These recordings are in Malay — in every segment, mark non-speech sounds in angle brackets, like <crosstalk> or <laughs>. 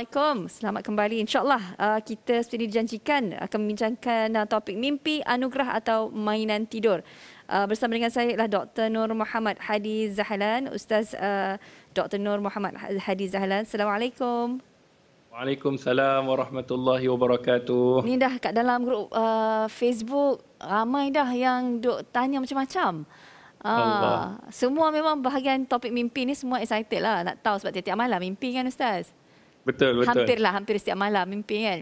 Assalamualaikum. Selamat kembali. InsyaAllah uh, kita sendiri dijanjikan akan membincangkan uh, topik mimpi, anugerah atau mainan tidur. Uh, bersama dengan saya adalah Dr. Nur Muhammad Hadi Zahlan. Ustaz Dr. Nur Muhammad Hadi Zahlan. Assalamualaikum. Waalaikumsalam warahmatullahi wabarakatuh. Ni dah kat dalam grup Facebook. Ramai dah yang duk tanya macam-macam. Ah, Allah. semua memang bahagian topik mimpi ni semua excited lah nak tahu sebab tiap-tiap malam mimpi kan Ustaz? Betul, betul. Hampirlah, hampir setiap malam mimpi kan.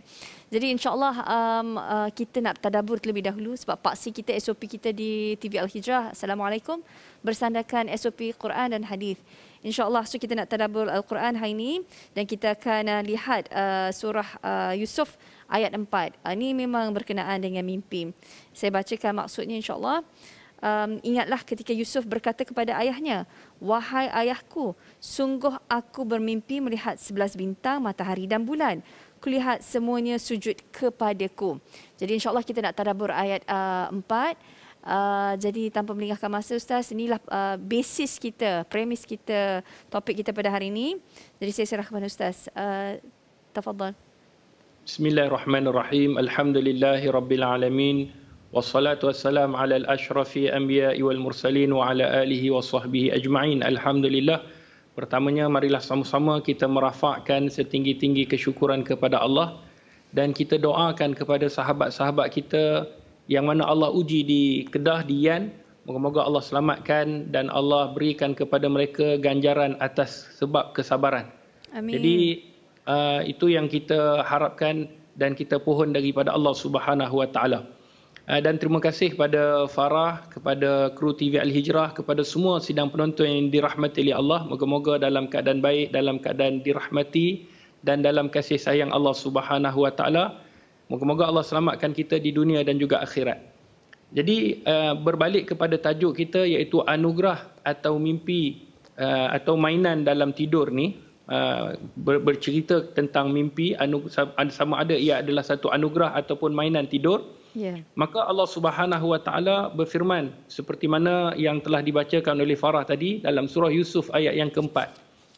Jadi insyaAllah um, uh, kita nak tadabur terlebih dahulu sebab paksi kita, SOP kita di TV Al-Hijrah. Assalamualaikum. Bersandakan SOP Quran dan Hadis. InsyaAllah so kita nak tadabur Al-Quran hari ini dan kita akan uh, lihat uh, surah uh, Yusuf ayat 4. Uh, ini memang berkenaan dengan mimpi. Saya bacakan maksudnya insyaAllah. Allah um, ingatlah ketika Yusuf berkata kepada ayahnya, "Wahai ayahku, sungguh aku bermimpi melihat sebelas bintang, matahari dan bulan." kulihat semuanya sujud kepadaku. Jadi insyaAllah kita nak tadabur ayat uh, 4. Uh, jadi tanpa melingkahkan masa Ustaz, inilah uh, basis kita, premis kita, topik kita pada hari ini. Jadi saya serah kepada Ustaz. Uh, tafadhal. Bismillahirrahmanirrahim. Alhamdulillahi والصلاة والسلام على الأشرف أنبياء والمرسلين وعلى آله وصحبه أجمعين الحمد لله Pertamanya marilah sama-sama kita merafakkan setinggi-tinggi kesyukuran kepada Allah dan kita doakan kepada sahabat-sahabat kita yang mana Allah uji di Kedah, di Yan. Moga-moga Allah selamatkan dan Allah berikan kepada mereka ganjaran atas sebab kesabaran. Amin. Jadi uh, itu yang kita harapkan dan kita pohon daripada Allah Subhanahu Wa Taala. Eh, dan terima kasih kepada Farah, kepada kru TV Al-Hijrah, kepada semua sidang penonton yang dirahmati oleh Allah. Moga-moga dalam keadaan baik, dalam keadaan dirahmati dan dalam kasih sayang Allah Subhanahu Wa Taala. Moga-moga Allah selamatkan kita di dunia dan juga akhirat. Jadi eh, berbalik kepada tajuk kita iaitu anugerah atau mimpi eh, atau mainan dalam tidur ni, Uh, bercerita tentang mimpi sama ada ia adalah satu anugerah ataupun mainan tidur yeah. maka Allah Subhanahu Wa Taala berfirman seperti mana yang telah dibacakan oleh Farah tadi dalam surah Yusuf ayat yang keempat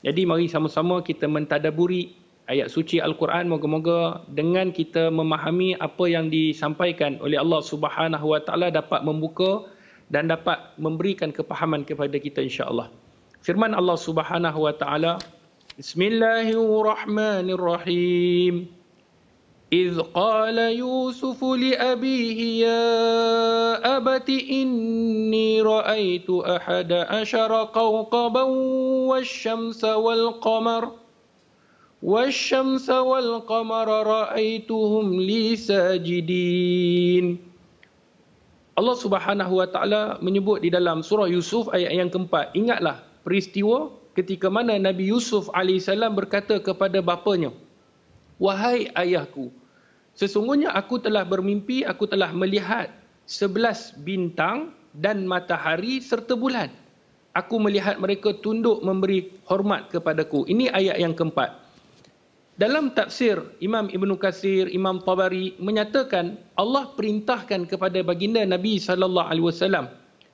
jadi mari sama-sama kita mentadaburi ayat suci Al-Quran moga-moga dengan kita memahami apa yang disampaikan oleh Allah Subhanahu Wa Taala dapat membuka dan dapat memberikan kepahaman kepada kita insya-Allah firman Allah Subhanahu Wa Taala بسم الله الرحمن الرحيم إذ قال يوسف لأبيه يا أبت إني رأيت أحد عشر كوكبا والشمس والقمر والشمس والقمر رأيتهم لي ساجدين Allah Subhanahu Wa Taala menyebut di dalam surah Yusuf ayat yang keempat ingatlah peristiwa ketika mana Nabi Yusuf AS berkata kepada bapanya, Wahai ayahku, sesungguhnya aku telah bermimpi, aku telah melihat sebelas bintang dan matahari serta bulan. Aku melihat mereka tunduk memberi hormat kepadaku. Ini ayat yang keempat. Dalam tafsir Imam Ibn Kasir, Imam Tabari menyatakan Allah perintahkan kepada baginda Nabi sallallahu alaihi wasallam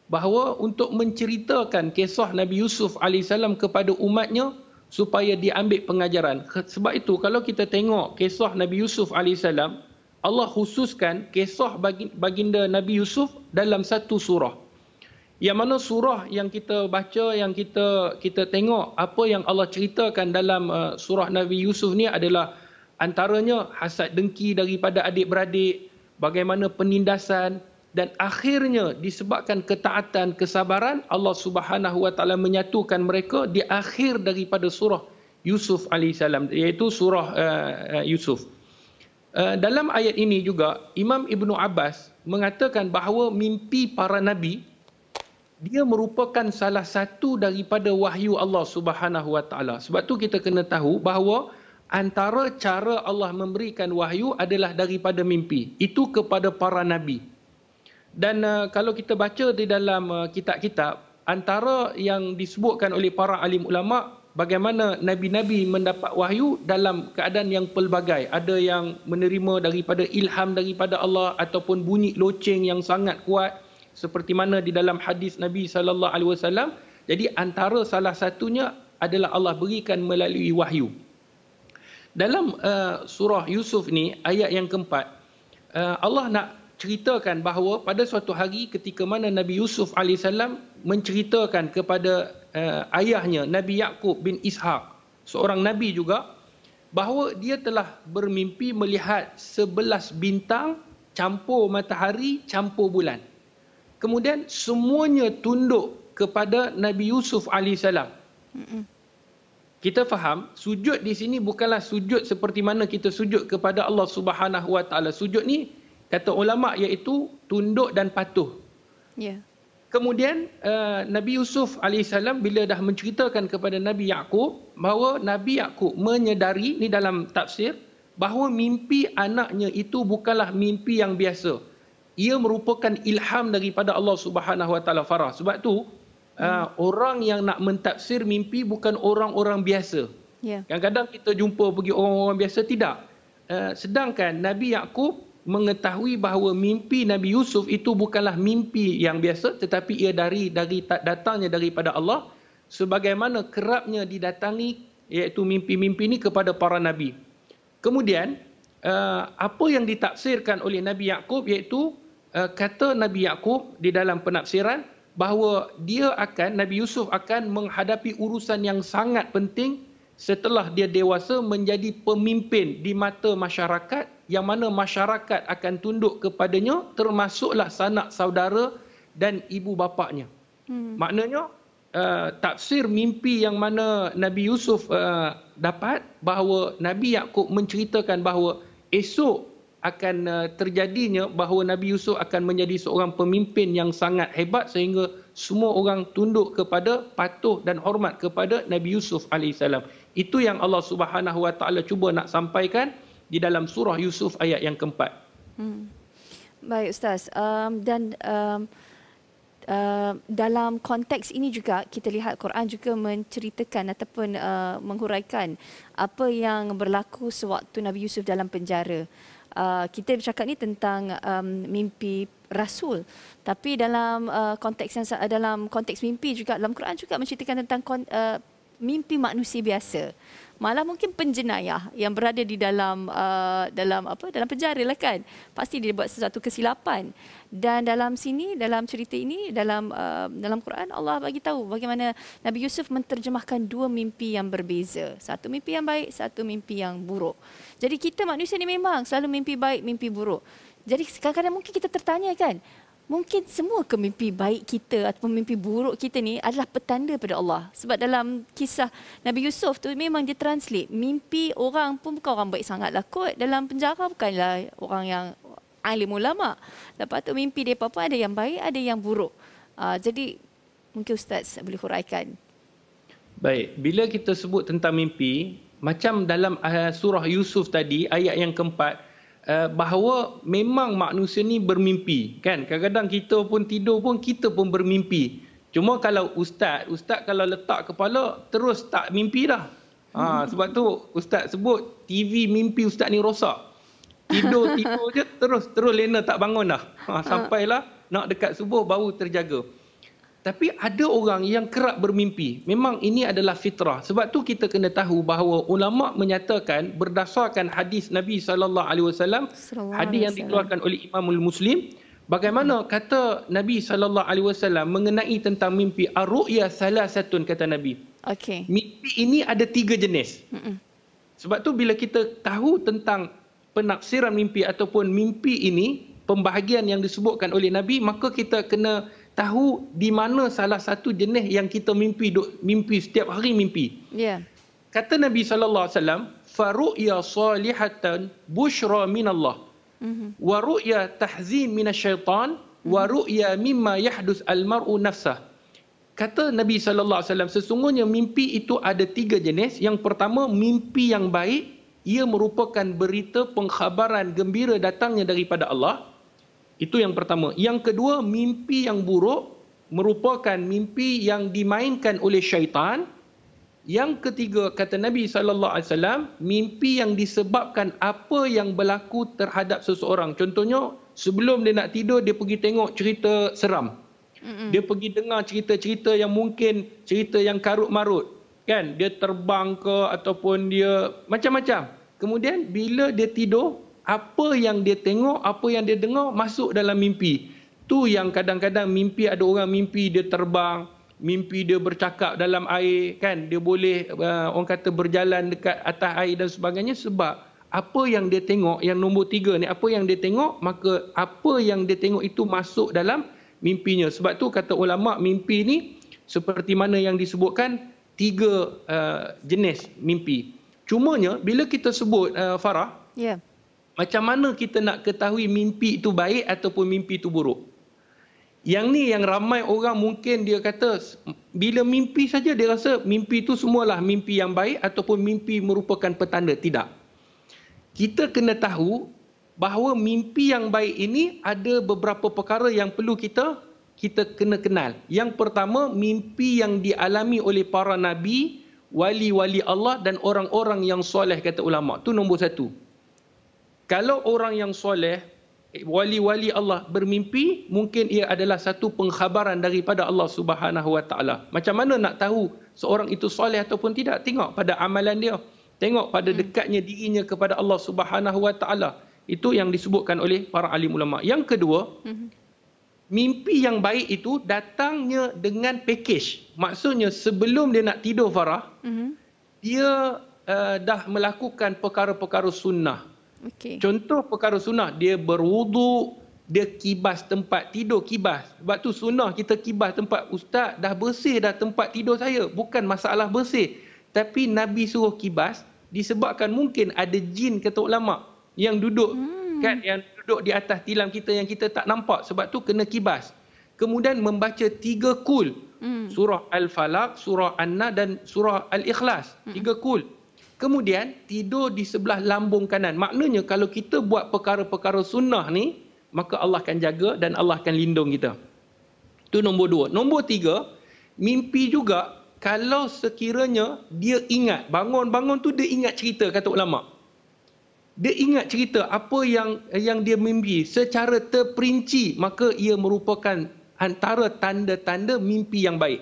bahawa untuk menceritakan kisah Nabi Yusuf AS kepada umatnya supaya diambil pengajaran. Sebab itu kalau kita tengok kisah Nabi Yusuf AS, Allah khususkan kisah baginda Nabi Yusuf dalam satu surah. Yang mana surah yang kita baca, yang kita kita tengok, apa yang Allah ceritakan dalam uh, surah Nabi Yusuf ni adalah antaranya hasad dengki daripada adik-beradik, bagaimana penindasan, dan akhirnya disebabkan ketaatan kesabaran Allah Subhanahu wa taala menyatukan mereka di akhir daripada surah Yusuf alaihissalam iaitu surah uh, Yusuf. Uh, dalam ayat ini juga Imam Ibnu Abbas mengatakan bahawa mimpi para nabi dia merupakan salah satu daripada wahyu Allah Subhanahu wa taala. Sebab tu kita kena tahu bahawa antara cara Allah memberikan wahyu adalah daripada mimpi. Itu kepada para nabi. Dan uh, kalau kita baca di dalam uh, kitab-kitab, antara yang disebutkan oleh para alim ulama bagaimana nabi-nabi mendapat wahyu dalam keadaan yang pelbagai. Ada yang menerima daripada ilham daripada Allah ataupun bunyi loceng yang sangat kuat seperti mana di dalam hadis Nabi sallallahu alaihi wasallam. Jadi antara salah satunya adalah Allah berikan melalui wahyu. Dalam uh, surah Yusuf ni ayat yang keempat uh, Allah nak ceritakan bahawa pada suatu hari ketika mana Nabi Yusuf AS menceritakan kepada uh, ayahnya Nabi Yaakob bin Ishaq, seorang Nabi juga, bahawa dia telah bermimpi melihat sebelas bintang campur matahari campur bulan. Kemudian semuanya tunduk kepada Nabi Yusuf AS. Mm-mm. Kita faham sujud di sini bukanlah sujud seperti mana kita sujud kepada Allah Subhanahu Wa Taala. Sujud ni kata ulama iaitu tunduk dan patuh. Ya. Kemudian uh, Nabi Yusuf alaihissalam bila dah menceritakan kepada Nabi Yaqub bahawa Nabi Yaqub menyedari ni dalam tafsir bahawa mimpi anaknya itu bukanlah mimpi yang biasa. Ia merupakan ilham daripada Allah Subhanahu Wa Taala Farah. Sebab tu eh, hmm. uh, orang yang nak mentafsir mimpi bukan orang-orang biasa. Yeah. Kadang-kadang kita jumpa pergi orang-orang biasa tidak. Uh, sedangkan Nabi Yakub mengetahui bahawa mimpi Nabi Yusuf itu bukanlah mimpi yang biasa tetapi ia dari dari datangnya daripada Allah sebagaimana kerapnya didatangi iaitu mimpi-mimpi ini kepada para nabi. Kemudian uh, apa yang ditafsirkan oleh Nabi Yakub iaitu uh, kata Nabi Yakub di dalam penafsiran bahawa dia akan Nabi Yusuf akan menghadapi urusan yang sangat penting setelah dia dewasa menjadi pemimpin di mata masyarakat yang mana masyarakat akan tunduk kepadanya termasuklah sanak saudara dan ibu bapanya. Hmm. Maknanya uh, tafsir mimpi yang mana Nabi Yusuf uh, dapat bahawa Nabi Yakub menceritakan bahawa esok akan uh, terjadinya bahawa Nabi Yusuf akan menjadi seorang pemimpin yang sangat hebat sehingga semua orang tunduk kepada patuh dan hormat kepada Nabi Yusuf alaihissalam. Itu yang Allah Subhanahu Wa Taala cuba nak sampaikan di dalam surah Yusuf ayat yang keempat. Hmm. Baik Ustaz. Um, dan um, uh, dalam konteks ini juga kita lihat Quran juga menceritakan ataupun uh, menghuraikan apa yang berlaku sewaktu Nabi Yusuf dalam penjara. Uh, kita bercakap ni tentang um, mimpi rasul tapi dalam uh, konteks yang dalam konteks mimpi juga dalam Quran juga menceritakan tentang uh, mimpi manusia biasa malah mungkin penjenayah yang berada di dalam uh, dalam apa dalam penjara lah kan pasti dia buat sesuatu kesilapan dan dalam sini dalam cerita ini dalam uh, dalam Quran Allah bagi tahu bagaimana Nabi Yusuf menterjemahkan dua mimpi yang berbeza satu mimpi yang baik satu mimpi yang buruk jadi kita manusia ni memang selalu mimpi baik mimpi buruk jadi kadang-kadang mungkin kita tertanya kan mungkin semua kemimpi baik kita atau pemimpi buruk kita ni adalah petanda pada Allah. Sebab dalam kisah Nabi Yusuf tu memang dia translate. Mimpi orang pun bukan orang baik sangatlah kot. Dalam penjara bukanlah orang yang alim ulama. Lepas tu mimpi dia apa-apa ada yang baik, ada yang buruk. Ah, jadi mungkin Ustaz boleh huraikan. Baik, bila kita sebut tentang mimpi, macam dalam eh, surah Yusuf tadi ayat yang keempat Eh, bahawa memang manusia ni bermimpi kan kadang-kadang kita pun tidur pun kita pun bermimpi cuma kalau ustaz ustaz kalau letak kepala terus tak mimpi dah ha, sebab tu ustaz sebut TV mimpi ustaz ni rosak tidur-tidur je terus terus lena tak bangun dah ha, sampailah nak dekat subuh baru terjaga tapi ada orang yang kerap bermimpi. Memang ini adalah fitrah. Sebab tu kita kena tahu bahawa ulama menyatakan berdasarkan hadis Nabi sallallahu alaihi wasallam, hadis yang dikeluarkan oleh Imamul Muslim, bagaimana hmm. kata Nabi sallallahu alaihi wasallam mengenai tentang mimpi ar-ru'ya salasatun kata Nabi. Okey. Mimpi ini ada tiga jenis. Mm-mm. Sebab tu bila kita tahu tentang penafsiran mimpi ataupun mimpi ini, pembahagian yang disebutkan oleh Nabi, maka kita kena tahu di mana salah satu jenis yang kita mimpi duk, mimpi setiap hari mimpi. Ya. Kata Nabi sallallahu alaihi wasallam, faru'ya salihatan bushra minallah. Mhm. Wa ru'ya tahzin minasyaitan wa mhm. ru'ya mimma yahdus almar'u nafsah. Kata Nabi sallallahu alaihi wasallam, sesungguhnya mimpi itu ada tiga jenis. Yang pertama, mimpi yang baik ia merupakan berita pengkhabaran gembira datangnya daripada Allah. Itu yang pertama. Yang kedua, mimpi yang buruk merupakan mimpi yang dimainkan oleh syaitan. Yang ketiga, kata Nabi sallallahu alaihi wasallam, mimpi yang disebabkan apa yang berlaku terhadap seseorang. Contohnya, sebelum dia nak tidur dia pergi tengok cerita seram. Dia pergi dengar cerita-cerita yang mungkin cerita yang karut marut, kan? Dia terbang ke ataupun dia macam-macam. Kemudian bila dia tidur, apa yang dia tengok, apa yang dia dengar masuk dalam mimpi. Tu yang kadang-kadang mimpi ada orang mimpi dia terbang, mimpi dia bercakap dalam air kan, dia boleh uh, orang kata berjalan dekat atas air dan sebagainya sebab apa yang dia tengok yang nombor tiga ni apa yang dia tengok maka apa yang dia tengok itu masuk dalam mimpinya sebab tu kata ulama mimpi ni seperti mana yang disebutkan tiga uh, jenis mimpi cumanya bila kita sebut uh, Farah yeah macam mana kita nak ketahui mimpi itu baik ataupun mimpi itu buruk? Yang ni yang ramai orang mungkin dia kata bila mimpi saja dia rasa mimpi itu semualah mimpi yang baik ataupun mimpi merupakan petanda. Tidak. Kita kena tahu bahawa mimpi yang baik ini ada beberapa perkara yang perlu kita kita kena kenal. Yang pertama, mimpi yang dialami oleh para nabi, wali-wali Allah dan orang-orang yang soleh kata ulama. Tu nombor satu. Kalau orang yang soleh, eh, wali-wali Allah bermimpi, mungkin ia adalah satu pengkhabaran daripada Allah Subhanahu Wa Taala. Macam mana nak tahu seorang itu soleh ataupun tidak? Tengok pada amalan dia. Tengok pada hmm. dekatnya dirinya kepada Allah Subhanahu Wa Taala. Itu yang disebutkan oleh para alim ulama. Yang kedua, hmm. mimpi yang baik itu datangnya dengan package. Maksudnya sebelum dia nak tidur Farah, hmm. dia uh, dah melakukan perkara-perkara sunnah. Okay. Contoh perkara sunnah, dia berwudu dia kibas tempat tidur, kibas. Sebab tu sunnah kita kibas tempat, ustaz dah bersih dah tempat tidur saya. Bukan masalah bersih. Tapi Nabi suruh kibas disebabkan mungkin ada jin kata ulama yang duduk hmm. kan yang duduk di atas tilam kita yang kita tak nampak sebab tu kena kibas. Kemudian membaca tiga kul. Hmm. Surah Al-Falaq, Surah An-Na dan Surah Al-Ikhlas. Hmm. Tiga kul. Kemudian tidur di sebelah lambung kanan. Maknanya kalau kita buat perkara-perkara sunnah ni, maka Allah akan jaga dan Allah akan lindung kita. Itu nombor dua. Nombor tiga, mimpi juga kalau sekiranya dia ingat, bangun-bangun tu dia ingat cerita kata ulama. Dia ingat cerita apa yang yang dia mimpi secara terperinci, maka ia merupakan antara tanda-tanda mimpi yang baik.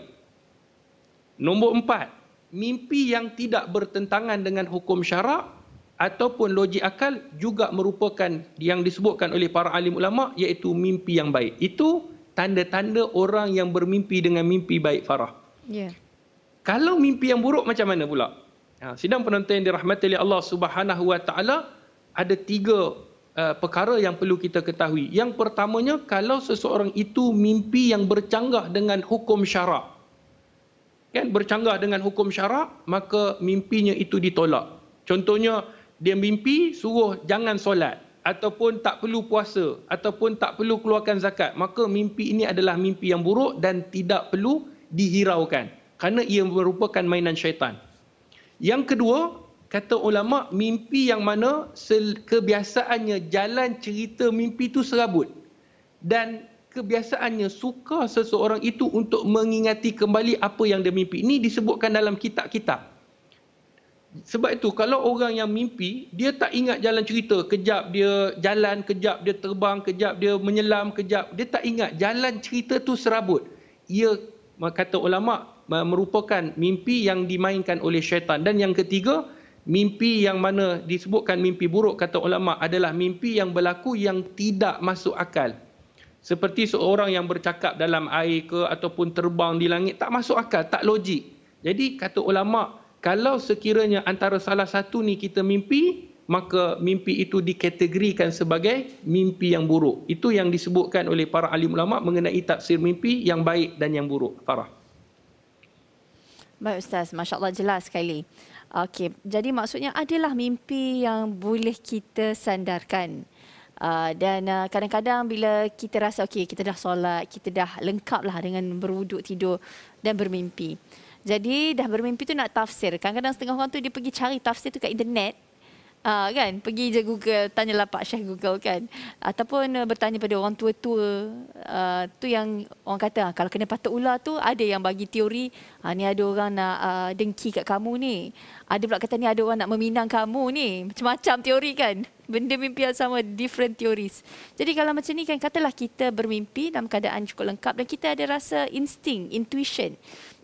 Nombor empat, mimpi yang tidak bertentangan dengan hukum syarak ataupun logik akal juga merupakan yang disebutkan oleh para alim ulama iaitu mimpi yang baik. Itu tanda-tanda orang yang bermimpi dengan mimpi baik Farah. Yeah. Kalau mimpi yang buruk macam mana pula? Ha, sidang penonton yang dirahmati oleh Allah Subhanahu Wa Taala ada tiga uh, perkara yang perlu kita ketahui. Yang pertamanya kalau seseorang itu mimpi yang bercanggah dengan hukum syarak kan bercanggah dengan hukum syarak maka mimpinya itu ditolak contohnya dia mimpi suruh jangan solat ataupun tak perlu puasa ataupun tak perlu keluarkan zakat maka mimpi ini adalah mimpi yang buruk dan tidak perlu dihiraukan kerana ia merupakan mainan syaitan yang kedua kata ulama mimpi yang mana kebiasaannya jalan cerita mimpi itu serabut dan kebiasaannya suka seseorang itu untuk mengingati kembali apa yang dia mimpi. Ini disebutkan dalam kitab-kitab. Sebab itu kalau orang yang mimpi, dia tak ingat jalan cerita. Kejap dia jalan, kejap dia terbang, kejap dia menyelam, kejap. Dia tak ingat jalan cerita tu serabut. Ia kata ulama' merupakan mimpi yang dimainkan oleh syaitan. Dan yang ketiga, mimpi yang mana disebutkan mimpi buruk kata ulama' adalah mimpi yang berlaku yang tidak masuk akal seperti seorang yang bercakap dalam air ke ataupun terbang di langit tak masuk akal tak logik jadi kata ulama kalau sekiranya antara salah satu ni kita mimpi maka mimpi itu dikategorikan sebagai mimpi yang buruk itu yang disebutkan oleh para alim ulama mengenai tafsir mimpi yang baik dan yang buruk farah baik ustaz masya-Allah jelas sekali okey jadi maksudnya adalah mimpi yang boleh kita sandarkan Uh, dan uh, kadang-kadang bila kita rasa okay kita dah solat, kita dah lengkap lah dengan berwuduk tidur dan bermimpi. Jadi dah bermimpi tu nak tafsir. Kadang-kadang setengah orang tu dia pergi cari tafsir tu kat internet uh, kan pergi je Google lah pak syekh Google kan ataupun uh, bertanya pada orang tua-tua uh, tu yang orang kata uh, kalau kena patah ular tu ada yang bagi teori uh, ni ada orang nak uh, dengki kat kamu ni ada pula kata ni ada orang nak meminang kamu ni macam-macam teori kan benda mimpi yang sama different theories jadi kalau macam ni kan katalah kita bermimpi dalam keadaan cukup lengkap dan kita ada rasa insting intuition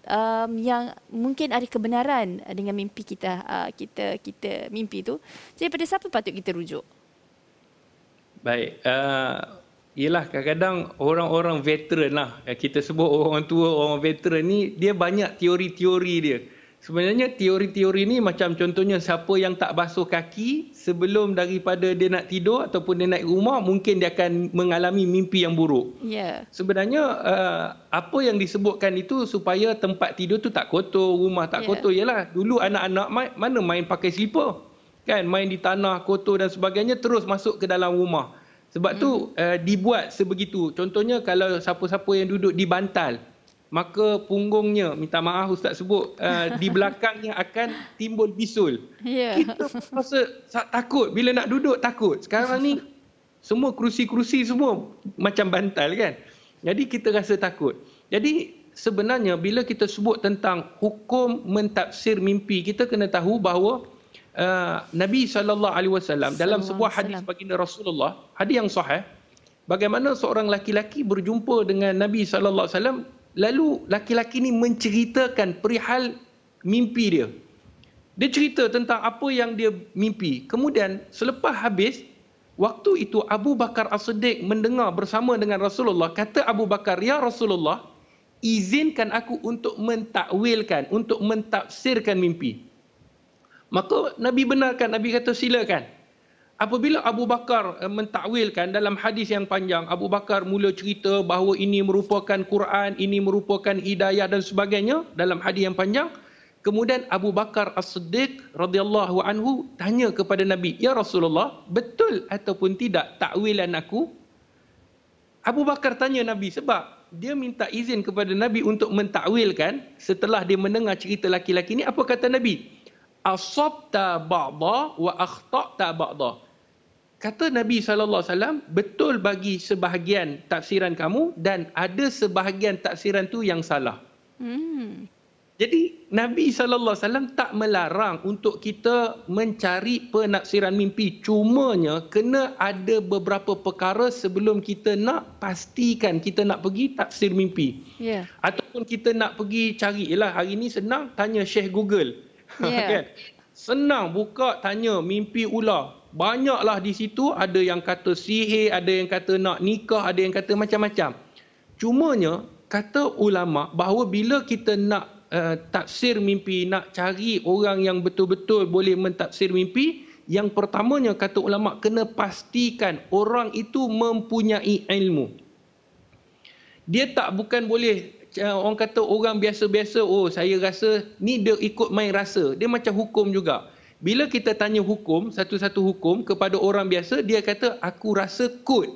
um, yang mungkin ada kebenaran dengan mimpi kita uh, kita kita mimpi itu jadi pada siapa patut kita rujuk baik uh, ialah kadang-kadang orang-orang veteran lah kita sebut orang tua orang veteran ni dia banyak teori-teori dia sebenarnya teori-teori ni macam contohnya siapa yang tak basuh kaki sebelum daripada dia nak tidur ataupun dia naik rumah mungkin dia akan mengalami mimpi yang buruk. Yeah. Sebenarnya uh, apa yang disebutkan itu supaya tempat tidur tu tak kotor, rumah tak yeah. kotor ialah dulu anak-anak ma- mana main pakai slipper. Kan main di tanah kotor dan sebagainya terus masuk ke dalam rumah. Sebab hmm. tu uh, dibuat sebegitu. Contohnya kalau siapa-siapa yang duduk di bantal maka punggungnya minta maaf ustaz sebut uh, <laughs> di belakangnya akan timbul bisul. Yeah. Kita rasa takut bila nak duduk takut. Sekarang ni semua kerusi-kerusi semua macam bantal kan. Jadi kita rasa takut. Jadi sebenarnya bila kita sebut tentang hukum mentafsir mimpi, kita kena tahu bahawa uh, Nabi saw alaihi dalam sebuah hadis baginda Rasulullah, hadis yang sahih, bagaimana seorang laki-laki berjumpa dengan Nabi saw lalu laki-laki ni menceritakan perihal mimpi dia. Dia cerita tentang apa yang dia mimpi. Kemudian selepas habis, waktu itu Abu Bakar As-Siddiq mendengar bersama dengan Rasulullah, kata Abu Bakar, Ya Rasulullah, izinkan aku untuk mentakwilkan, untuk mentafsirkan mimpi. Maka Nabi benarkan, Nabi kata silakan apabila Abu Bakar eh, mentakwilkan dalam hadis yang panjang Abu Bakar mula cerita bahawa ini merupakan Quran ini merupakan hidayah dan sebagainya dalam hadis yang panjang kemudian Abu Bakar As-Siddiq radhiyallahu anhu tanya kepada Nabi ya Rasulullah betul ataupun tidak takwilan aku Abu Bakar tanya Nabi sebab dia minta izin kepada Nabi untuk mentakwilkan setelah dia mendengar cerita laki-laki ini apa kata Nabi Asabta ba'da wa akhta'ta ba'da. Kata Nabi SAW, betul bagi sebahagian tafsiran kamu dan ada sebahagian tafsiran tu yang salah. Hmm. Jadi Nabi SAW tak melarang untuk kita mencari penafsiran mimpi. Cumanya kena ada beberapa perkara sebelum kita nak pastikan kita nak pergi tafsir mimpi. Yeah. Ataupun kita nak pergi cari. Yalah, hari ini senang tanya Syekh Google. Yeah. <laughs> Kan? Senang buka tanya mimpi ular. Banyaklah di situ ada yang kata sihir, ada yang kata nak nikah, ada yang kata macam-macam. Cumanya kata ulama bahawa bila kita nak uh, eh, tafsir mimpi, nak cari orang yang betul-betul boleh mentafsir mimpi, yang pertamanya kata ulama kena pastikan orang itu mempunyai ilmu. Dia tak bukan boleh uh, orang kata orang biasa-biasa, oh saya rasa ni dia ikut main rasa. Dia macam hukum juga bila kita tanya hukum, satu-satu hukum kepada orang biasa, dia kata aku rasa kot.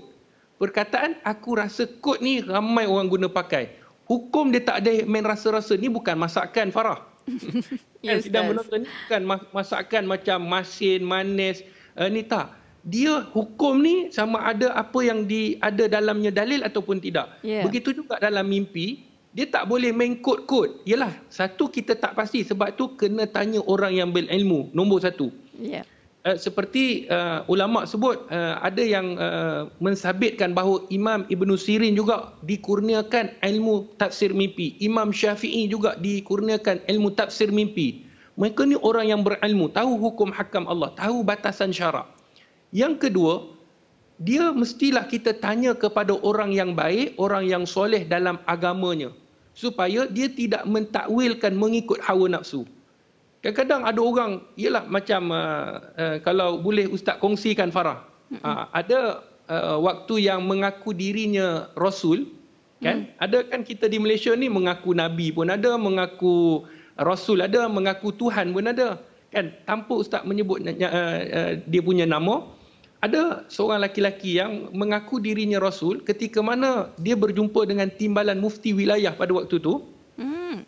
Perkataan aku rasa kot ni ramai orang guna pakai. Hukum dia tak ada main rasa-rasa. Ni bukan masakan, Farah. yang <laughs> sudah menonton ni bukan masakan macam masin, manis. Uh, ni tak. Dia hukum ni sama ada apa yang di, ada dalamnya dalil ataupun tidak. Yeah. Begitu juga dalam mimpi, dia tak boleh main kod-kod. Yalah, satu kita tak pasti sebab tu kena tanya orang yang ilmu. Nombor satu. Yeah. Ya. Uh, seperti uh, ulama sebut, uh, ada yang uh, mensabitkan bahawa Imam Ibn Sirin juga dikurniakan ilmu tafsir mimpi. Imam Syafi'i juga dikurniakan ilmu tafsir mimpi. Mereka ni orang yang berilmu, tahu hukum hakam Allah, tahu batasan syarak. Yang kedua, dia mestilah kita tanya kepada orang yang baik, orang yang soleh dalam agamanya supaya dia tidak mentakwilkan mengikut hawa nafsu. Kadang-kadang ada orang, ialah macam uh, uh, kalau boleh ustaz kongsikan Farah. Uh, ada uh, waktu yang mengaku dirinya rasul, kan? Mm. Ada kan kita di Malaysia ni mengaku nabi pun ada, mengaku rasul ada, mengaku Tuhan pun ada, kan? Tanpa ustaz menyebut uh, uh, dia punya nama, ada seorang laki-laki yang mengaku dirinya rasul ketika mana dia berjumpa dengan timbalan mufti wilayah pada waktu tu hmm.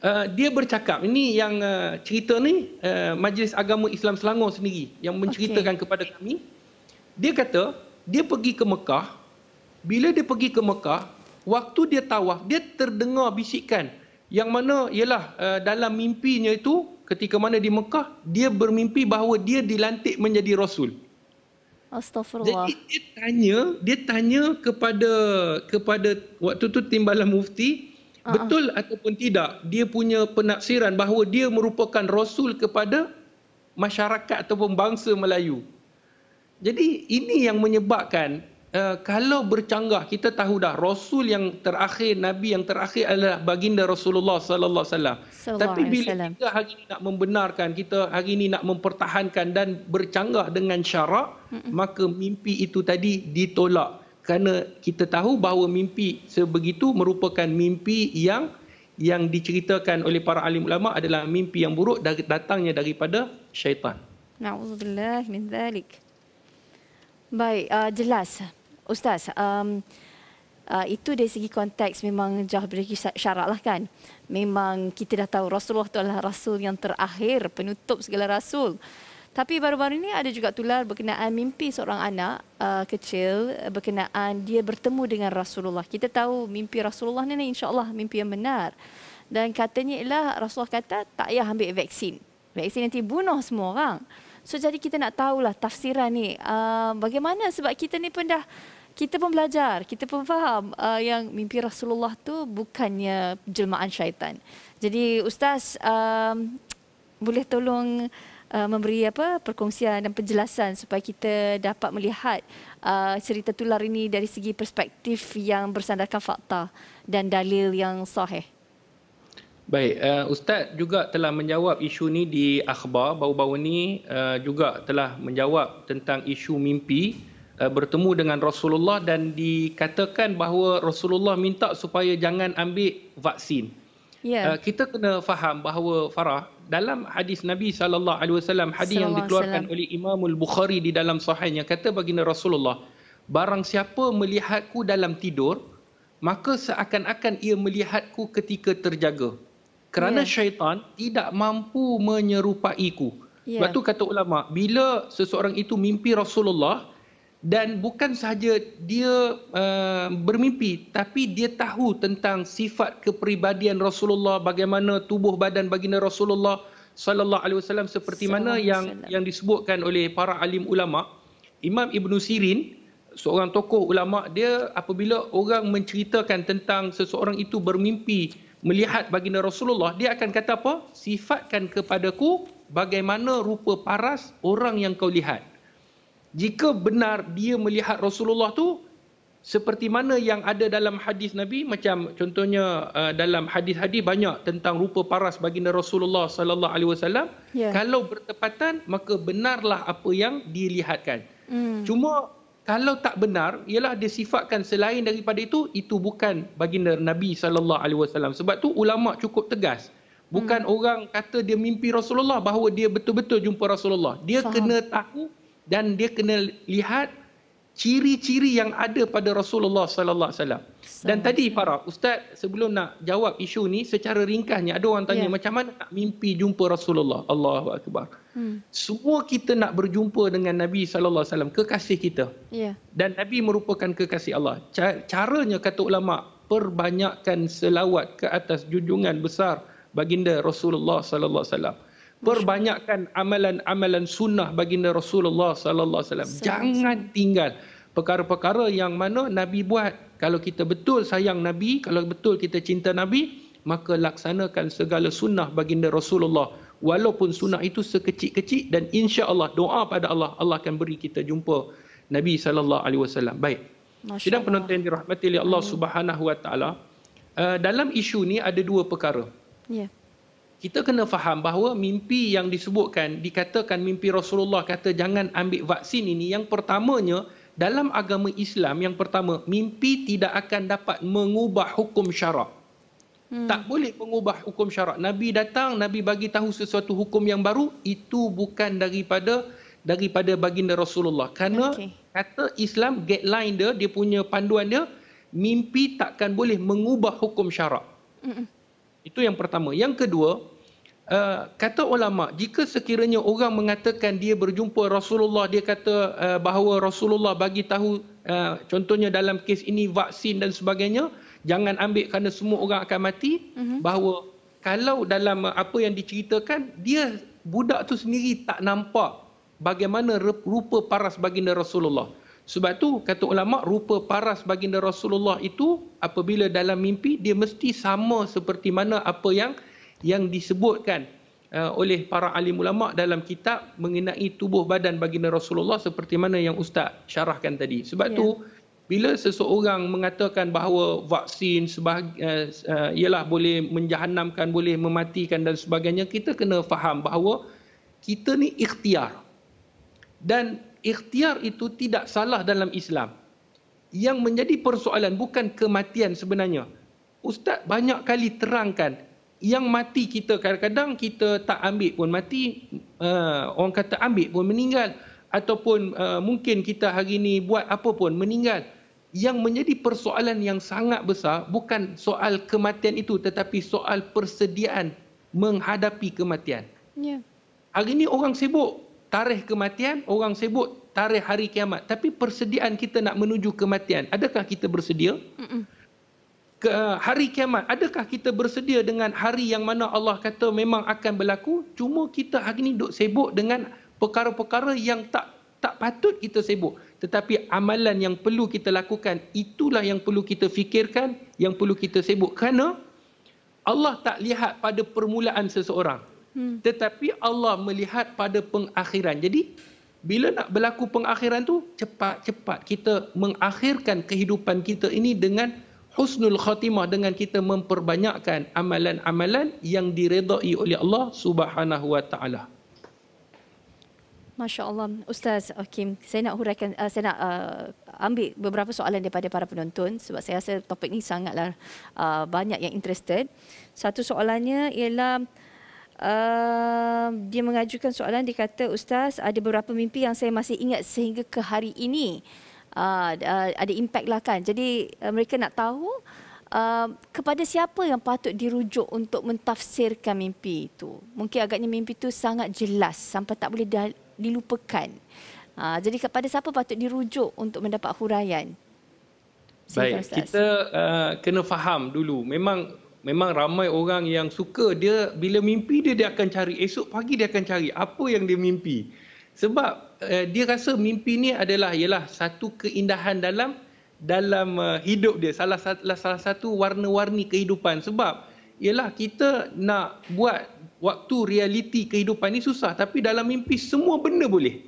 Uh, dia bercakap ini yang uh, cerita ni uh, Majlis Agama Islam Selangor sendiri yang menceritakan okay. kepada kami dia kata dia pergi ke Mekah bila dia pergi ke Mekah waktu dia tawaf dia terdengar bisikan yang mana ialah uh, dalam mimpinya itu ketika mana di Mekah dia bermimpi bahawa dia dilantik menjadi rasul Astaghfirullah. Jadi dia tanya, dia tanya kepada kepada waktu tu timbalan mufti uh-uh. betul ataupun tidak dia punya penafsiran bahawa dia merupakan rasul kepada masyarakat ataupun bangsa Melayu. Jadi ini yang menyebabkan Eh, kalau bercanggah kita tahu dah rasul yang terakhir nabi yang terakhir adalah baginda Rasulullah sallallahu alaihi wasallam tapi bila kita hari ini nak membenarkan kita hari ini nak mempertahankan dan bercanggah dengan syarak Mm-mm. maka mimpi itu tadi ditolak Karena kita tahu bahawa mimpi sebegitu merupakan mimpi yang yang diceritakan oleh para alim ulama adalah mimpi yang buruk datangnya daripada syaitan. Nauzubillah min dzalik. Baik, uh, jelas. Ustaz, um, uh, itu dari segi konteks memang jauh beri syarat lah kan. Memang kita dah tahu Rasulullah itu adalah Rasul yang terakhir, penutup segala Rasul. Tapi baru-baru ini ada juga tular berkenaan mimpi seorang anak uh, kecil uh, berkenaan dia bertemu dengan Rasulullah. Kita tahu mimpi Rasulullah ini Allah mimpi yang benar. Dan katanya ialah Rasulullah kata tak payah ambil vaksin. Vaksin nanti bunuh semua orang. So jadi kita nak tahulah tafsiran ni uh, bagaimana sebab kita ni pun dah kita pun belajar, kita pun faham uh, yang mimpi Rasulullah tu bukannya jelmaan syaitan. Jadi ustaz um, boleh tolong uh, memberi apa perkongsian dan penjelasan supaya kita dapat melihat uh, cerita tular ini dari segi perspektif yang bersandarkan fakta dan dalil yang sahih. Baik, uh, ustaz juga telah menjawab isu ini di akhbar bau-bau ini uh, juga telah menjawab tentang isu mimpi Eh, bertemu dengan Rasulullah dan dikatakan bahawa Rasulullah minta supaya jangan ambil vaksin. Yeah. Ya. Uh, kita kena faham bahawa Farah dalam hadis Nabi sallallahu alaihi wasallam hadis yang dikeluarkan oleh Imamul Bukhari di dalam sahihnya kata baginda Rasulullah barang siapa melihatku dalam tidur maka seakan-akan ia melihatku ketika terjaga kerana yeah. syaitan tidak mampu menyerupaiku. Yeah. Ya. Sebab tu kata ulama bila seseorang itu mimpi Rasulullah dan bukan sahaja dia uh, bermimpi tapi dia tahu tentang sifat kepribadian Rasulullah bagaimana tubuh badan baginda Rasulullah sallallahu alaihi wasallam seperti mana yang yang disebutkan oleh para alim ulama Imam Ibn Sirin seorang tokoh ulama dia apabila orang menceritakan tentang seseorang itu bermimpi melihat baginda Rasulullah dia akan kata apa sifatkan kepadaku bagaimana rupa paras orang yang kau lihat jika benar dia melihat Rasulullah tu seperti mana yang ada dalam hadis Nabi macam contohnya uh, dalam hadis-hadis banyak tentang rupa paras baginda Rasulullah sallallahu alaihi wasallam ya. kalau bertepatan maka benarlah apa yang dilihatkan mm. cuma kalau tak benar ialah disifatkan selain daripada itu itu bukan baginda Nabi sallallahu alaihi wasallam sebab tu ulama cukup tegas bukan mm. orang kata dia mimpi Rasulullah bahawa dia betul-betul jumpa Rasulullah dia Faham. kena tahu dan dia kena lihat ciri-ciri yang ada pada Rasulullah sallallahu alaihi wasallam. Dan tadi para ustaz sebelum nak jawab isu ni secara ringkasnya ada orang tanya yeah. macam mana nak mimpi jumpa Rasulullah. Allahuakbar. Hmm. Semua kita nak berjumpa dengan Nabi sallallahu alaihi wasallam, kekasih kita. Yeah. Dan Nabi merupakan kekasih Allah. Caranya kata ulama, perbanyakkan selawat ke atas junjungan besar baginda Rasulullah sallallahu alaihi wasallam. Perbanyakkan amalan-amalan sunnah baginda Rasulullah sallallahu alaihi wasallam. Jangan tinggal perkara-perkara yang mana Nabi buat. Kalau kita betul sayang Nabi, kalau betul kita cinta Nabi, maka laksanakan segala sunnah baginda Rasulullah. Walaupun sunnah itu sekecil-kecil dan insya-Allah doa pada Allah, Allah akan beri kita jumpa Nabi sallallahu alaihi wasallam. Baik. Sidang penonton yang dirahmati oleh Allah Subhanahu wa taala. Eh, dalam isu ni ada dua perkara. Yeah kita kena faham bahawa mimpi yang disebutkan dikatakan mimpi Rasulullah kata jangan ambil vaksin ini yang pertamanya dalam agama Islam yang pertama mimpi tidak akan dapat mengubah hukum syarak hmm. tak boleh mengubah hukum syarak nabi datang nabi bagi tahu sesuatu hukum yang baru itu bukan daripada daripada baginda Rasulullah kerana okay. kata Islam guideline dia dia punya panduan dia mimpi takkan boleh mengubah hukum syarak hmm itu yang pertama. Yang kedua, uh, kata ulama, jika sekiranya orang mengatakan dia berjumpa Rasulullah, dia kata uh, bahawa Rasulullah bagi tahu uh, contohnya dalam kes ini vaksin dan sebagainya, jangan ambil kerana semua orang akan mati, mm-hmm. bahawa kalau dalam apa yang diceritakan, dia budak tu sendiri tak nampak bagaimana rupa paras baginda Rasulullah. Sebab tu kata ulama rupa paras baginda Rasulullah itu apabila dalam mimpi dia mesti sama seperti mana apa yang yang disebutkan uh, oleh para alim ulama dalam kitab mengenai tubuh badan baginda Rasulullah seperti mana yang ustaz syarahkan tadi. Sebab yeah. tu bila seseorang mengatakan bahawa vaksin sebagai uh, uh, ialah boleh menjahannamkan, boleh mematikan dan sebagainya, kita kena faham bahawa kita ni ikhtiar. Dan ikhtiar itu tidak salah dalam Islam. Yang menjadi persoalan bukan kematian sebenarnya. Ustaz banyak kali terangkan yang mati kita kadang-kadang kita tak ambil pun mati uh, orang kata ambil pun meninggal ataupun uh, mungkin kita hari ini buat apa pun meninggal yang menjadi persoalan yang sangat besar bukan soal kematian itu tetapi soal persediaan menghadapi kematian. Ya. Hari ini orang sibuk tarikh kematian orang sebut tarikh hari kiamat tapi persediaan kita nak menuju kematian adakah kita bersedia Mm-mm. ke eh, hari kiamat adakah kita bersedia dengan hari yang mana Allah kata memang akan berlaku cuma kita hari ni duk sibuk dengan perkara-perkara yang tak tak patut kita sibuk tetapi amalan yang perlu kita lakukan itulah yang perlu kita fikirkan yang perlu kita sibuk kerana Allah tak lihat pada permulaan seseorang Hmm. Tetapi Allah melihat pada pengakhiran. Jadi bila nak berlaku pengakhiran tu cepat-cepat kita mengakhirkan kehidupan kita ini dengan husnul khatimah dengan kita memperbanyakkan amalan-amalan yang diredai oleh Allah Subhanahu wa taala. Masya-Allah Ustaz Hakim, saya nak huraikan uh, saya nak uh, ambil beberapa soalan daripada para penonton sebab saya rasa topik ini sangatlah uh, banyak yang interested. Satu soalannya ialah Uh, dia mengajukan soalan dia kata ustaz ada beberapa mimpi yang saya masih ingat sehingga ke hari ini uh, uh, ada impact lah kan jadi uh, mereka nak tahu uh, kepada siapa yang patut dirujuk untuk mentafsirkan mimpi itu mungkin agaknya mimpi itu sangat jelas sampai tak boleh dilupakan uh, jadi kepada siapa patut dirujuk untuk mendapat huraian Baik, kita uh, kena faham dulu. Memang memang ramai orang yang suka dia bila mimpi dia dia akan cari esok pagi dia akan cari apa yang dia mimpi sebab uh, dia rasa mimpi ni adalah ialah satu keindahan dalam dalam uh, hidup dia salah salah, salah satu warna-warni kehidupan sebab ialah kita nak buat waktu realiti kehidupan ni susah tapi dalam mimpi semua benda boleh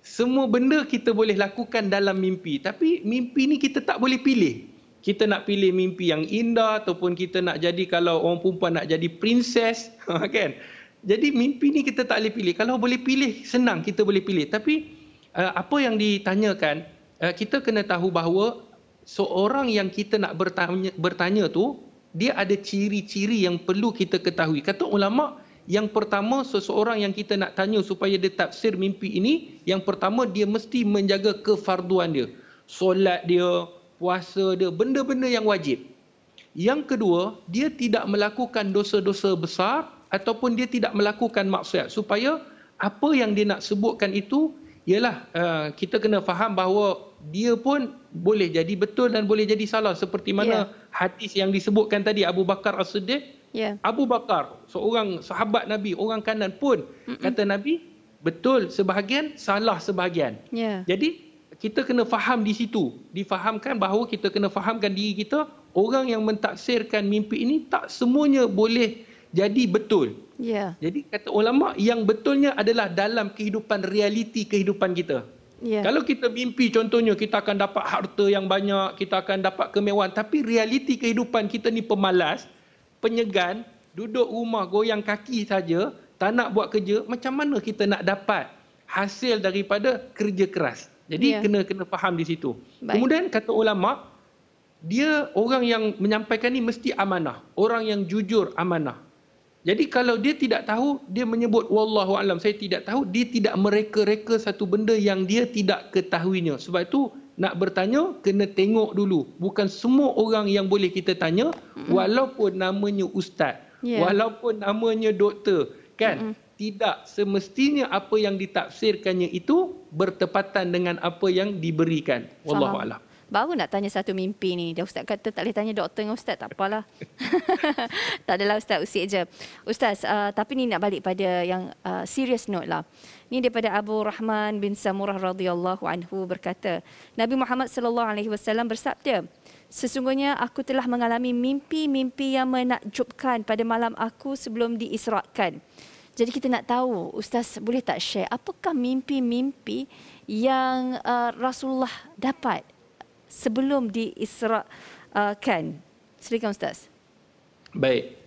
semua benda kita boleh lakukan dalam mimpi tapi mimpi ni kita tak boleh pilih kita nak pilih mimpi yang indah ataupun kita nak jadi kalau orang perempuan nak jadi princess <laughs> ha, kan jadi mimpi ni kita tak boleh pilih kalau boleh pilih senang kita boleh pilih tapi eh, apa yang ditanyakan eh, kita kena tahu bahawa seorang yang kita nak bertanya bertanya tu dia ada ciri-ciri yang perlu kita ketahui kata ulama yang pertama seseorang yang kita nak tanya supaya dia tafsir mimpi ini yang pertama dia mesti menjaga kefarduan dia solat dia puasa dia, benda-benda yang wajib. Yang kedua, dia tidak melakukan dosa-dosa besar ataupun dia tidak melakukan maksiat supaya apa yang dia nak sebutkan itu ialah eh, kita kena faham bahawa dia pun boleh jadi betul dan boleh jadi salah seperti mana yeah. hadis yang disebutkan tadi Abu Bakar As-Siddiq. Yeah. Abu Bakar seorang sahabat Nabi, orang kanan pun Mm-mm. kata Nabi betul sebahagian, salah sebahagian. Yeah. Jadi kita kena faham di situ. Difahamkan bahawa kita kena fahamkan diri kita. Orang yang mentaksirkan mimpi ini tak semuanya boleh jadi betul. Yeah. Jadi kata ulama yang betulnya adalah dalam kehidupan realiti kehidupan kita. Yeah. Kalau kita mimpi contohnya kita akan dapat harta yang banyak, kita akan dapat kemewahan. Tapi realiti kehidupan kita ni pemalas, penyegan, duduk rumah goyang kaki saja, tak nak buat kerja. Macam mana kita nak dapat hasil daripada kerja keras? Jadi yeah. kena kena faham di situ. Baik. Kemudian kata ulama dia orang yang menyampaikan ni mesti amanah, orang yang jujur amanah. Jadi kalau dia tidak tahu, dia menyebut wallahu alam saya tidak tahu, dia tidak mereka-reka satu benda yang dia tidak ketahuinya. Sebab itu nak bertanya kena tengok dulu. Bukan semua orang yang boleh kita tanya mm-hmm. walaupun namanya ustaz, yeah. walaupun namanya doktor, kan? Mm-hmm. Tidak semestinya apa yang ditafsirkannya itu bertepatan dengan apa yang diberikan. Wallahu a'lam. Baru nak tanya satu mimpi ni. Dia ustaz kata tak boleh tanya doktor dengan ustaz, tak apalah. <laughs> tak adalah ustaz usik je. Ustaz, uh, tapi ni nak balik pada yang uh, serious note lah. Ini daripada Abu Rahman bin Samurah radhiyallahu anhu berkata, Nabi Muhammad sallallahu alaihi wasallam bersabda, Sesungguhnya aku telah mengalami mimpi-mimpi yang menakjubkan pada malam aku sebelum diisrakan. Jadi kita nak tahu, Ustaz boleh tak share apakah mimpi-mimpi yang uh, Rasulullah dapat sebelum diisrakan? Uh, Silakan Ustaz. Baik.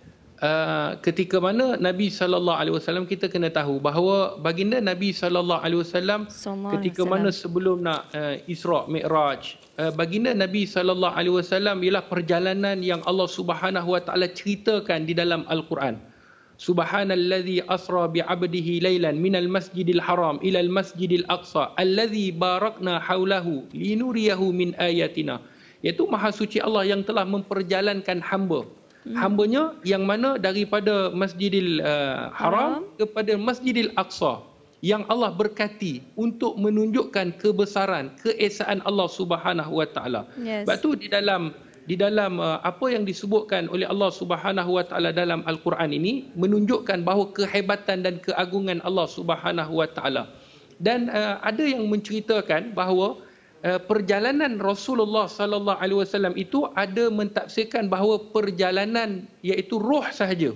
Uh, ketika mana Nabi sallallahu alaihi wasallam kita kena tahu bahawa baginda Nabi sallallahu alaihi wasallam ketika mana sebelum nak uh, Isra Mi'raj uh, baginda Nabi sallallahu alaihi wasallam ialah perjalanan yang Allah Subhanahu wa taala ceritakan di dalam al-Quran. Hmm. Subhanalladzi asra bi 'abdihi lailan minal masjidil haram ilal masjidil aqsa alladzi barakna haulahu linuriyahu min ayatina iaitu maha suci Allah yang telah memperjalankan hamba hmm. hambanya yang mana daripada masjidil uh, haram, haram kepada masjidil aqsa yang Allah berkati untuk menunjukkan kebesaran keesaan Allah Subhanahu wa taala. Sebab tu di dalam di dalam uh, apa yang disebutkan oleh Allah Subhanahu Wa Taala dalam Al-Quran ini menunjukkan bahawa kehebatan dan keagungan Allah Subhanahu Wa Taala. Dan uh, ada yang menceritakan bahawa uh, perjalanan Rasulullah Sallallahu Alaihi Wasallam itu ada mentafsirkan bahawa perjalanan iaitu roh sahaja.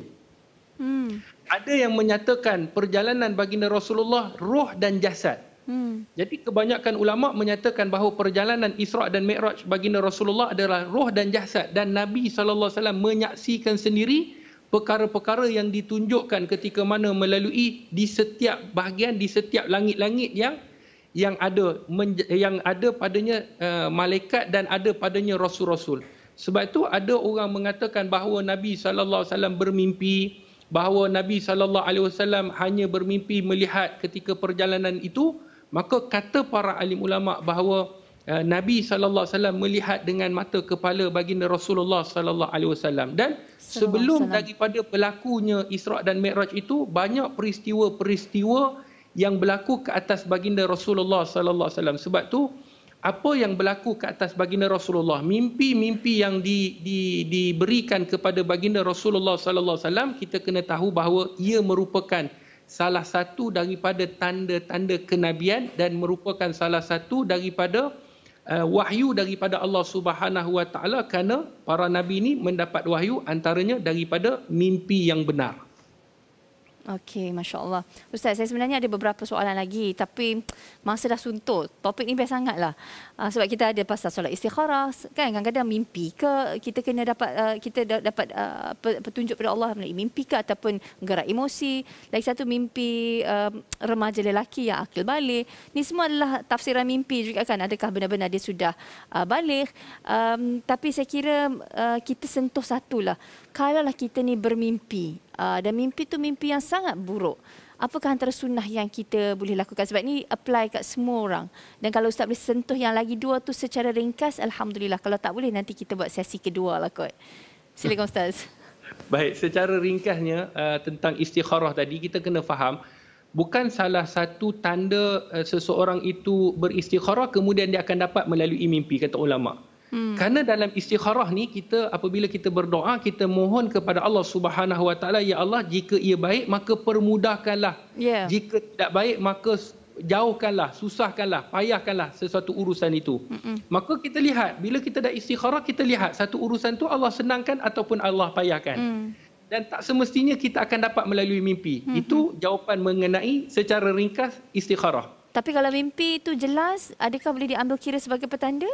Hmm. Ada yang menyatakan perjalanan baginda Rasulullah roh dan jasad. Hmm. Jadi kebanyakan ulama menyatakan bahawa perjalanan Isra' dan Mi'raj bagi Nabi Rasulullah adalah roh dan jasad dan Nabi SAW menyaksikan sendiri perkara-perkara yang ditunjukkan ketika mana melalui di setiap bahagian, di setiap langit-langit yang yang ada yang ada padanya uh, malaikat dan ada padanya rasul-rasul. Sebab itu ada orang mengatakan bahawa Nabi sallallahu alaihi wasallam bermimpi, bahawa Nabi sallallahu alaihi wasallam hanya bermimpi melihat ketika perjalanan itu maka kata para alim ulama bahawa eh, Nabi saw melihat dengan mata kepala baginda Rasulullah saw dan sebelum daripada pelakunya Isra dan Mi'raj itu banyak peristiwa-peristiwa yang berlaku ke atas baginda Rasulullah saw sebab tu apa yang berlaku ke atas baginda Rasulullah mimpi-mimpi yang di, di, diberikan kepada baginda Rasulullah saw kita kena tahu bahawa ia merupakan salah satu daripada tanda-tanda kenabian dan merupakan salah satu daripada uh, wahyu daripada Allah Subhanahu Wa Taala kerana para nabi ini mendapat wahyu antaranya daripada mimpi yang benar. Okey, Masya Allah. Ustaz, saya sebenarnya ada beberapa soalan lagi tapi masa dah suntuk. Topik ni biasa sangatlah. Uh, sebab kita ada pasal solat istikharah, kan kadang-kadang mimpi ke kita kena dapat uh, kita dapat uh, petunjuk pada Allah melalui mimpi ke ataupun gerak emosi. Lagi satu mimpi uh, remaja lelaki yang akil balik. Ni semua adalah tafsiran mimpi juga kan. Adakah benar-benar dia sudah uh, balik? Um, tapi saya kira uh, kita sentuh satulah. Kalaulah kita ni bermimpi, uh, dan mimpi tu mimpi yang sangat buruk. Apakah antara sunnah yang kita boleh lakukan sebab ini apply kat semua orang. Dan kalau ustaz boleh sentuh yang lagi dua tu secara ringkas alhamdulillah. Kalau tak boleh nanti kita buat sesi kedua lah kot. Silakan ustaz. <laughs> Baik, secara ringkasnya uh, tentang istikharah tadi kita kena faham bukan salah satu tanda uh, seseorang itu beristikharah kemudian dia akan dapat melalui mimpi kata ulama. Hmm. Kerana dalam istikharah ni kita apabila kita berdoa kita mohon kepada Allah Subhanahu Wa Taala ya Allah jika ia baik maka permudahkanlah. Yeah. Jika tidak baik maka jauhkanlah, susahkanlah, payahkanlah sesuatu urusan itu. Mm-mm. Maka kita lihat bila kita dah istikharah kita lihat satu urusan tu Allah senangkan ataupun Allah payahkan. Mm. Dan tak semestinya kita akan dapat melalui mimpi. Mm-hmm. Itu jawapan mengenai secara ringkas istikharah. Tapi kalau mimpi itu jelas adakah boleh diambil kira sebagai petanda?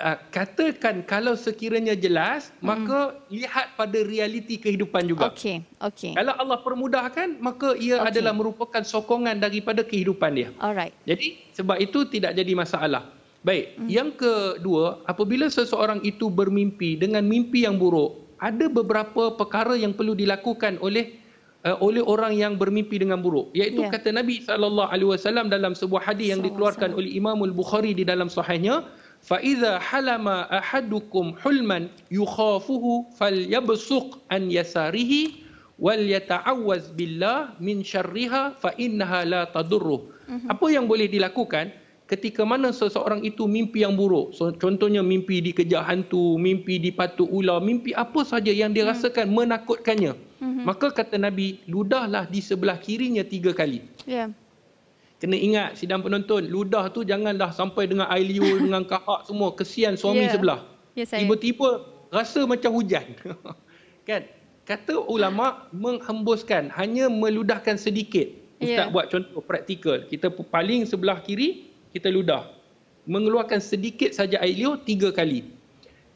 uh, katakan kalau sekiranya jelas hmm. maka lihat pada realiti kehidupan juga. Okey, okey. Kalau Allah permudahkan maka ia okay. adalah merupakan sokongan daripada kehidupan dia. Alright. Jadi sebab itu tidak jadi masalah. Baik, hmm. yang kedua, apabila seseorang itu bermimpi dengan mimpi yang buruk, ada beberapa perkara yang perlu dilakukan oleh uh, oleh orang yang bermimpi dengan buruk. Iaitu yeah. kata Nabi saw dalam sebuah hadis yang dikeluarkan oleh Imamul Bukhari di dalam sahihnya, فإذا حلم أحدكم حلما يخافه فليبصق عن يساره وليتعوذ بالله من شرها فإنها لا تضره apa yang boleh dilakukan ketika mana seseorang itu mimpi yang buruk so, contohnya mimpi dikejar hantu mimpi dipatuk ular mimpi apa saja yang dirasakan mhm. menakutkannya mhm. maka kata nabi ludahlah di sebelah kirinya tiga kali ya yeah kena ingat sidang penonton ludah tu janganlah sampai dengan air liur <laughs> dengan kahak semua kesian suami yeah. sebelah ya, tiba-tiba yeah, rasa macam hujan <laughs> kan kata ulama menghembuskan hanya meludahkan sedikit ustaz yeah. buat contoh praktikal kita paling sebelah kiri kita ludah mengeluarkan sedikit saja air liur tiga kali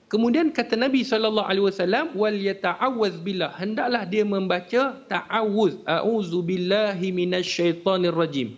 Kemudian kata Nabi saw. alaihi wasallam wal yata'awwaz billah hendaklah dia membaca ta'awuz a'udzu billahi minasyaitonir rajim.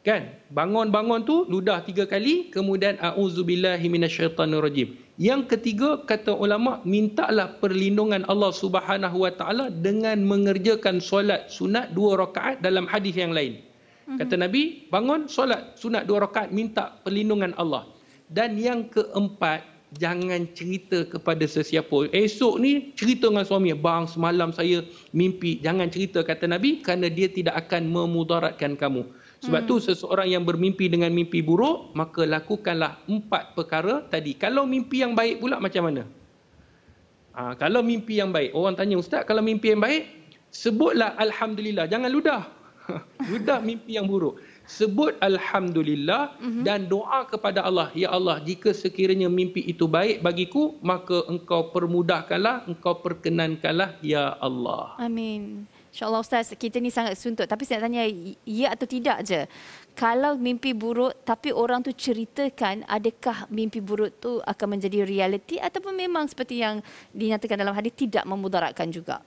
Kan? Bangun-bangun tu ludah tiga kali kemudian auzubillahi minasyaitanirrajim. Yang ketiga kata ulama mintalah perlindungan Allah Subhanahu wa taala dengan mengerjakan solat sunat dua rakaat dalam hadis yang lain. Mhm. Kata Nabi, bangun solat sunat dua rakaat minta perlindungan Allah. Dan yang keempat, jangan cerita kepada sesiapa. Esok ni cerita dengan suami, bang semalam saya mimpi. Jangan cerita kata Nabi kerana dia tidak akan memudaratkan kamu. Sebab hmm. tu seseorang yang bermimpi dengan mimpi buruk, maka lakukanlah empat perkara tadi. Kalau mimpi yang baik pula macam mana? Ha, kalau mimpi yang baik, orang tanya ustaz, kalau mimpi yang baik, sebutlah alhamdulillah, jangan ludah. <laughs> ludah mimpi yang buruk. Sebut alhamdulillah hmm. dan doa kepada Allah, ya Allah, jika sekiranya mimpi itu baik bagiku, maka engkau permudahkanlah, engkau perkenankanlah ya Allah. Amin. InsyaAllah Ustaz, kita ni sangat suntuk. Tapi saya nak tanya, ya atau tidak je? Kalau mimpi buruk tapi orang tu ceritakan, adakah mimpi buruk tu akan menjadi realiti ataupun memang seperti yang dinyatakan dalam hadis tidak memudaratkan juga?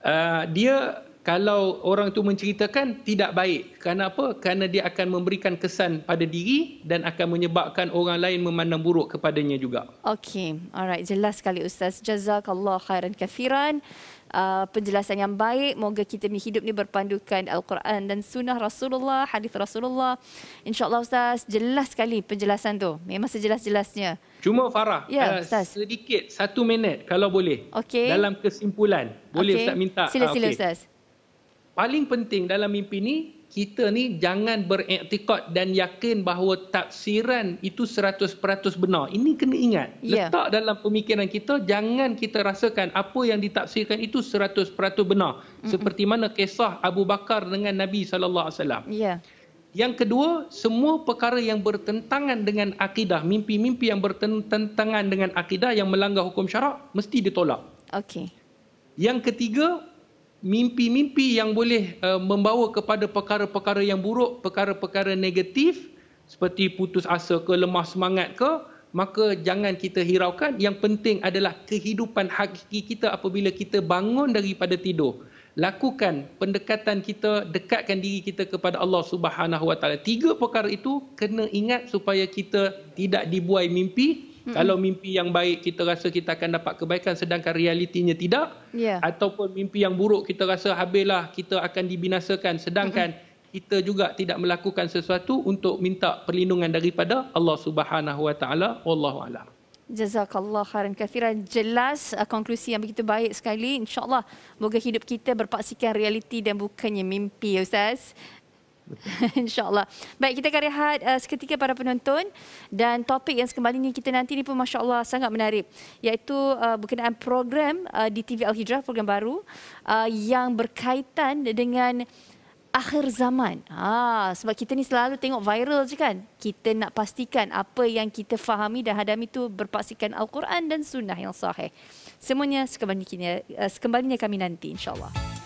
Uh, dia kalau orang tu menceritakan tidak baik. Kerana apa? Kerana dia akan memberikan kesan pada diri dan akan menyebabkan orang lain memandang buruk kepadanya juga. Okey. Alright. Jelas sekali Ustaz. Jazakallah khairan kafiran. Uh, penjelasan yang baik. Moga kita ni hidup ni berpandukan Al-Quran dan Sunnah Rasulullah, Hadis Rasulullah. InsyaAllah Ustaz, jelas sekali penjelasan tu. Memang sejelas-jelasnya. Cuma Farah, ya, Ustaz. sedikit, satu minit kalau boleh. Okay. Dalam kesimpulan. Boleh okay. Ustaz minta? Sila-sila ha, ah, okay. Ustaz. Paling penting dalam mimpi ni kita ni jangan beriktikad dan yakin bahawa tafsiran itu 100% benar. Ini kena ingat. Yeah. Letak dalam pemikiran kita, jangan kita rasakan apa yang ditafsirkan itu 100% benar. Mm-mm. Seperti mana kisah Abu Bakar dengan Nabi sallallahu yeah. alaihi wasallam. Ya. Yang kedua, semua perkara yang bertentangan dengan akidah, mimpi-mimpi yang bertentangan dengan akidah yang melanggar hukum syarak mesti ditolak. Okay. Yang ketiga, mimpi-mimpi yang boleh uh, membawa kepada perkara-perkara yang buruk, perkara-perkara negatif seperti putus asa ke lemah semangat ke, maka jangan kita hiraukan. Yang penting adalah kehidupan hakiki kita apabila kita bangun daripada tidur. Lakukan pendekatan kita, dekatkan diri kita kepada Allah Subhanahu Wa Tiga perkara itu kena ingat supaya kita tidak dibuai mimpi kalau mimpi yang baik kita rasa kita akan dapat kebaikan sedangkan realitinya tidak yeah. ataupun mimpi yang buruk kita rasa habislah kita akan dibinasakan sedangkan mm-hmm. kita juga tidak melakukan sesuatu untuk minta perlindungan daripada Allah Subhanahu Wa Taala wallahu alam. Jazakallah khairan Kafiran. Jelas uh, konklusi yang begitu baik sekali. InsyaAllah, moga hidup kita berpaksikan realiti dan bukannya mimpi, ya Ustaz. <laughs> InsyaAllah. Baik, kita akan rehat uh, seketika para penonton dan topik yang sekembali ini kita nanti ini pun Masya Allah sangat menarik iaitu uh, berkenaan program uh, di TV Al-Hijrah, program baru uh, yang berkaitan dengan akhir zaman. Ha, sebab kita ni selalu tengok viral je kan. Kita nak pastikan apa yang kita fahami dan hadami itu berpaksikan Al-Quran dan Sunnah yang sahih. Semuanya sekembalinya, uh, sekembalinya kami nanti insyaAllah.